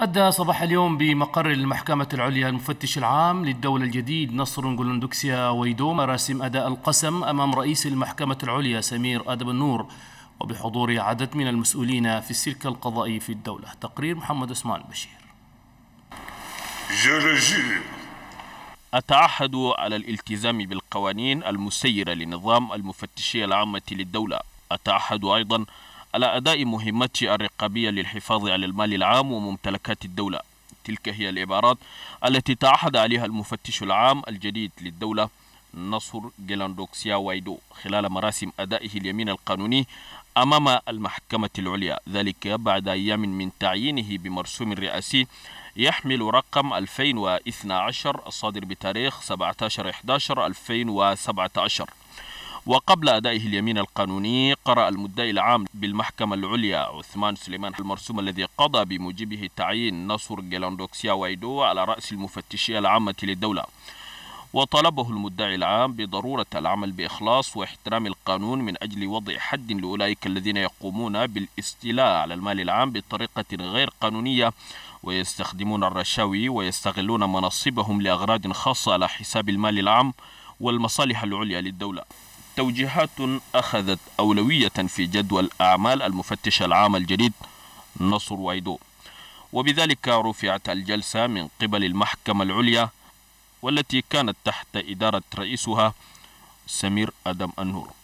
أدى صباح اليوم بمقر المحكمة العليا المفتش العام للدولة الجديد نصر جولندوكسيا ويدو مراسم أداء القسم أمام رئيس المحكمة العليا سمير أدب النور وبحضور عدد من المسؤولين في السلك القضائي في الدولة تقرير محمد عثمان بشير أتعهد على الالتزام بالقوانين المسيرة لنظام المفتشية العامة للدولة أتعهد أيضا على أداء مهمتها الرقابية للحفاظ على المال العام وممتلكات الدولة تلك هي العبارات التي تعهد عليها المفتش العام الجديد للدولة نصر جيلاندوكسيا وايدو خلال مراسم أدائه اليمين القانوني أمام المحكمة العليا ذلك بعد أيام من تعيينه بمرسوم رئاسي يحمل رقم 2012 الصادر بتاريخ 17 11 2017 وقبل أدائه اليمين القانوني قرأ المدعي العام بالمحكمة العليا عثمان سليمان المرسوم الذي قضى بموجبه تعيين نصر جيلاندوكسيا وايدو على رأس المفتشية العامة للدولة وطلبه المدعي العام بضرورة العمل بإخلاص واحترام القانون من أجل وضع حد لأولئك الذين يقومون بالاستيلاء على المال العام بطريقة غير قانونية ويستخدمون الرشاوي ويستغلون مناصبهم لأغراض خاصة على حساب المال العام والمصالح العليا للدولة توجيهات أخذت أولوية في جدول أعمال المفتش العام الجديد نصر وايدو وبذلك رفعت الجلسة من قبل المحكمة العليا والتي كانت تحت إدارة رئيسها سمير أدم النور